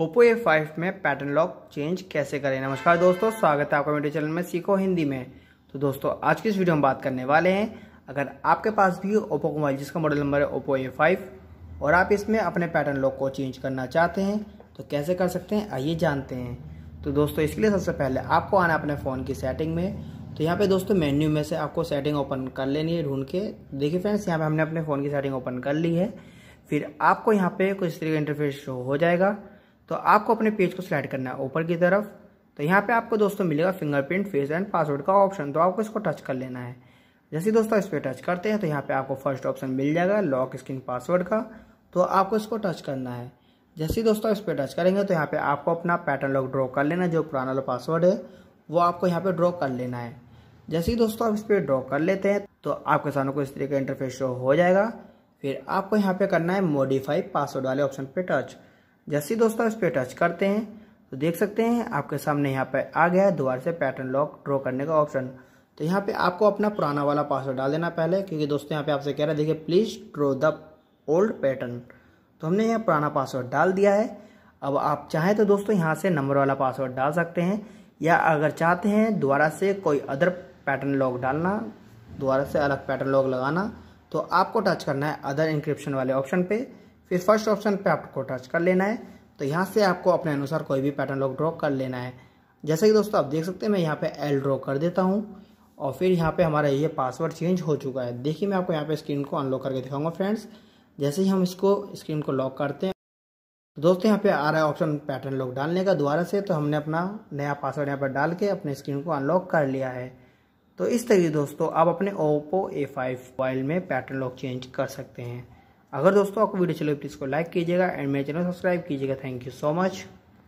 Oppo A five में pattern lock change कैसे करें नमस्कार दोस्तों स्वागत है आपका मेरे चैनल में सीखो हिंदी में तो दोस्तों आज की इस वीडियो में बात करने वाले हैं अगर आपके पास भी ओप्पो मोबाइल जिसका मॉडल नंबर है ओप्पो ए फाइव और आप इसमें अपने पैटर्न लॉक को चेंज करना चाहते हैं तो कैसे कर सकते हैं आइए जानते हैं तो दोस्तों इसके लिए सबसे पहले आपको आना अपने फ़ोन की सेटिंग में तो यहाँ पे दोस्तों मेन्यू में से आपको सेटिंग ओपन कर लेनी है ढूंढ के देखिए फ्रेंड्स यहाँ पे हमने अपने फ़ोन की सेटिंग ओपन कर ली है फिर आपको यहाँ पे कुछ इस तरीके का इंटरफेस शो हो जाएगा तो आपको अपने पेज को स्लाइड करना है ऊपर की तरफ तो यहाँ पे आपको दोस्तों मिलेगा फिंगरप्रिंट फेस एंड पासवर्ड का ऑप्शन तो आपको इसको टच कर लेना है जैसे दोस्तों इस पर टच करते हैं तो यहाँ पे आपको फर्स्ट ऑप्शन मिल जाएगा लॉक स्क्रीन पासवर्ड का तो आपको इसको टच करना है जैसे दोस्तों इस पर टच करेंगे तो यहाँ पे आपको अपना पैटर्न लॉक ड्रॉ कर लेना जो पुराना लो पासवर्ड है वो आपको यहाँ पे ड्रॉ कर लेना है जैसे ही दोस्तों आप इस पर ड्रॉ कर लेते हैं तो आपके सामने को इस तरीके का इंटरफेस शो हो जाएगा फिर आपको यहाँ पे करना है मॉडिफाई पासवर्ड वाले ऑप्शन पे टच जैसे दोस्तों इस पर टच करते हैं तो देख सकते हैं आपके सामने यहाँ पे आ गया है दोबारा से पैटर्न लॉक ड्रॉ करने का ऑप्शन तो यहाँ पे आपको अपना पुराना वाला पासवर्ड डाल देना पहले क्योंकि दोस्तों यहाँ पे आपसे कह रहा है देखिए please draw the old pattern तो हमने यहाँ पुराना पासवर्ड डाल दिया है अब आप चाहें तो दोस्तों यहाँ से नंबर वाला पासवर्ड डाल सकते हैं या अगर चाहते हैं दोबारा से कोई अदर पैटर्न लॉक डालना दोबारा से अलग पैटर्न लॉक लगाना तो आपको टच करना है अदर इंक्रिप्शन वाले ऑप्शन पर फिर फर्स्ट ऑप्शन पे आपको टच कर लेना है तो यहाँ से आपको अपने अनुसार कोई भी पैटर्न लोग ड्रॉ कर लेना है जैसे कि दोस्तों आप देख सकते हैं मैं यहाँ पे एल ड्रॉ कर देता हूँ और फिर यहाँ पे हमारा ये पासवर्ड चेंज हो चुका है देखिए मैं आपको यहाँ पे स्क्रीन को अनलॉक करके दिखाऊंगा फ्रेंड्स जैसे ही हम इसको स्क्रीन को लॉक करते हैं तो दोस्तों यहाँ पे आ रहा है ऑप्शन पैटर्न लॉक डालने का दोबारा से तो हमने अपना नया पासवर्ड यहाँ पर डाल के अपने स्क्रीन को अनलॉक कर लिया है तो इस तरीके दोस्तों आप अपने ओप्पो ए फाइव मोबाइल में पैटर्न लॉक चेंज कर सकते हैं अगर दोस्तों आपको वीडियो चलो प्लीज़ को लाइक कीजिएगा एंड मेरे चैनल सब्सक्राइब कीजिएगा थैंक यू सो मच